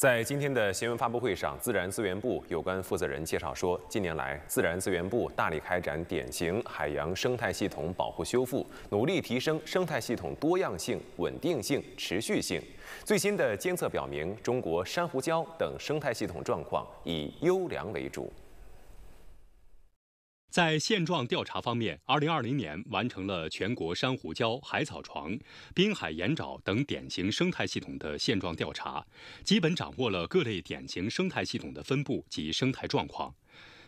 在今天的新闻发布会上，自然资源部有关负责人介绍说，近年来，自然资源部大力开展典型海洋生态系统保护修复，努力提升生态系统多样性、稳定性、持续性。最新的监测表明，中国珊瑚礁等生态系统状况以优良为主。在现状调查方面，二零二零年完成了全国珊瑚礁、海草床、滨海盐沼等典型生态系统的现状调查，基本掌握了各类典型生态系统的分布及生态状况。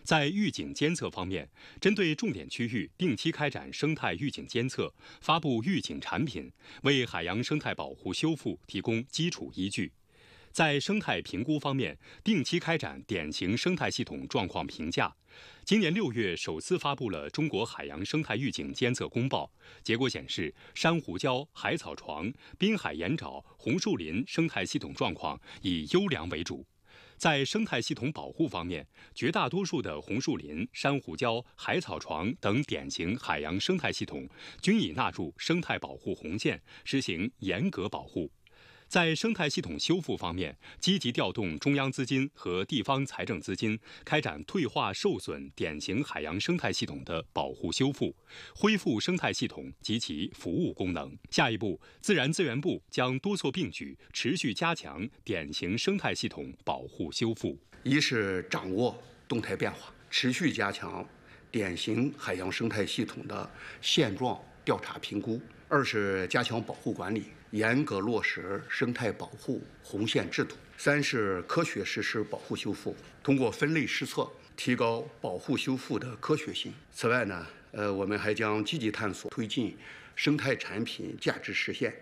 在预警监测方面，针对重点区域定期开展生态预警监测，发布预警产品，为海洋生态保护修复提供基础依据。在生态评估方面，定期开展典型生态系统状况评价。今年六月，首次发布了中国海洋生态预警监测公报，结果显示，珊瑚礁、海草床、滨海盐沼、红树林生态系统状况以优良为主。在生态系统保护方面，绝大多数的红树林、珊瑚礁、海草床等典型海洋生态系统均已纳入生态保护红线，实行严格保护。在生态系统修复方面，积极调动中央资金和地方财政资金，开展退化受损典型海洋生态系统的保护修复，恢复生态系统及其服务功能。下一步，自然资源部将多措并举，持续加强典型生态系统保护修复。一是掌握动态变化，持续加强典型海洋生态系统的现状调查评估；二是加强保护管理。严格落实生态保护红线制度。三是科学实施保护修复，通过分类施策，提高保护修复的科学性。此外呢，呃，我们还将积极探索推进生态产品价值实现。